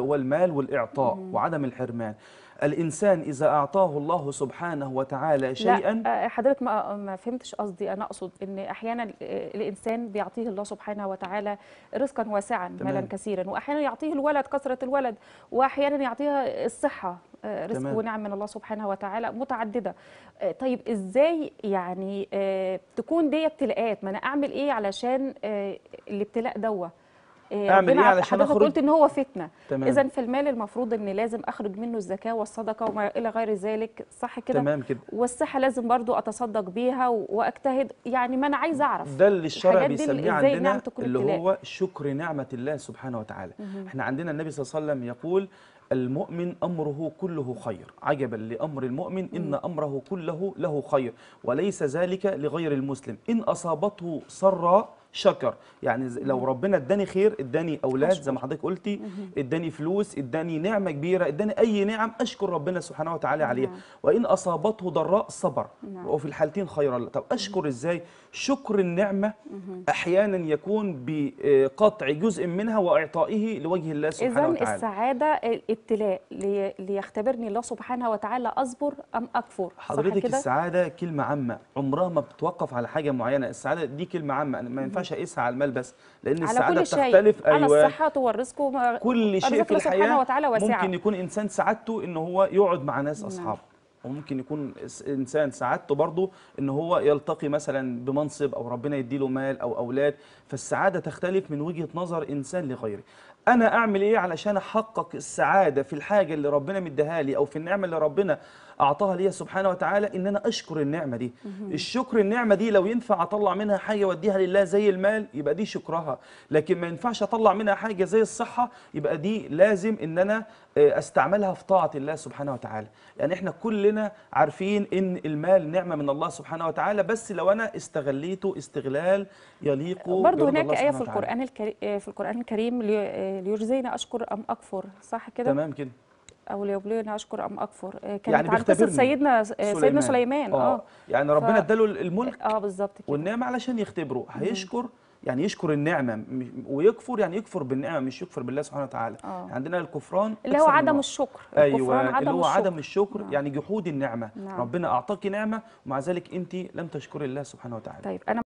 هو المال والإعطاء وعدم الحرمان الإنسان إذا أعطاه الله سبحانه وتعالى شيئا لا آه، آه، حضرتك آه، ما, فهمتش قصدي أنا أقصد أن أحيانا الإنسان بيعطيه الله سبحانه وتعالى رزقا واسعا مالا كثيرا وأحيانا يعطيه الولد كثرة الولد وأحيانا يعطيها الصحة رزق تمام. ونعم من الله سبحانه وتعالى متعددة طيب إزاي يعني تكون دي ابتلاءات ما أنا أعمل إيه علشان الابتلاء دوه إيه، اعمل ايه علشان اخرج قلت ان هو فتنه اذا في المال المفروض ان لازم اخرج منه الزكاه والصدقه وما الى غير ذلك صح كده تمام كده والصحه لازم برضو اتصدق بيها واجتهد يعني ما انا عايز اعرف ده اللي الشرع بيسميه عندنا اللي هو شكر نعمه الله سبحانه وتعالى مم. احنا عندنا النبي صلى الله عليه وسلم يقول المؤمن أمره كله خير عجبا لأمر المؤمن إن أمره كله له خير وليس ذلك لغير المسلم إن أصابته سرا شكر يعني لو ربنا اداني خير اداني اولاد زي ما حضرتك قلتي اداني فلوس اداني نعمه كبيره اداني اي نعم اشكر ربنا سبحانه وتعالى عليها نعم. وان اصابته ضراء صبر نعم. وفي الحالتين خيرا طب اشكر ازاي شكر النعمه احيانا يكون بقطع جزء منها واعطائه لوجه الله سبحانه وتعالى اذا السعاده الابتلاء ليختبرني الله سبحانه وتعالى اصبر ام اكفر حضرتك السعاده كلمه عامه عمرها ما بتتوقف على حاجه معينه السعاده دي كلمه عامه ما ينفعش ينفعش اقيسها على المال بس لان على السعاده كل شيء. بتختلف ايوه على الصحه والرزق وما كل شيء في الحياه ممكن يكون انسان سعادته ان هو يقعد مع ناس نعم. اصحابه وممكن يكون انسان سعادته برضه ان هو يلتقي مثلا بمنصب او ربنا يديله مال او اولاد فالسعاده تختلف من وجهه نظر انسان لغيره انا اعمل ايه علشان احقق السعاده في الحاجه اللي ربنا مديها لي او في النعمه اللي ربنا اعطاها لي سبحانه وتعالى ان انا اشكر النعمه دي الشكر النعمه دي لو ينفع اطلع منها حاجه واديها لله زي المال يبقى دي شكرها لكن ما ينفعش اطلع منها حاجه زي الصحه يبقى دي لازم ان انا آه، استعملها في طاعه الله سبحانه وتعالى يعني احنا كلنا عارفين ان المال نعمه من الله سبحانه وتعالى بس لو انا استغليته استغلال يليق برضه هناك ايه آه، في القران الكريم في القران آه، الكريم ليجزينا اشكر ام اكفر صح كده تمام كده او ليبلين اشكر ام اكفر آه، كانت يعني عن قصه آه، سيدنا سليمان. سيدنا سليمان اه, آه. يعني ربنا اداله الملك اه بالظبط كده والنعمه علشان يختبره هيشكر يعني يشكر النعمه ويكفر يعني يكفر بالنعمه مش يكفر بالله سبحانه وتعالى آه. يعني عندنا الكفران اللي هو عدم الشكر ايوه عدم اللي هو الشكر. عدم الشكر نعم. يعني جحود النعمه نعم. ربنا اعطاك نعمه ومع ذلك انت لم تشكري الله سبحانه وتعالى طيب أنا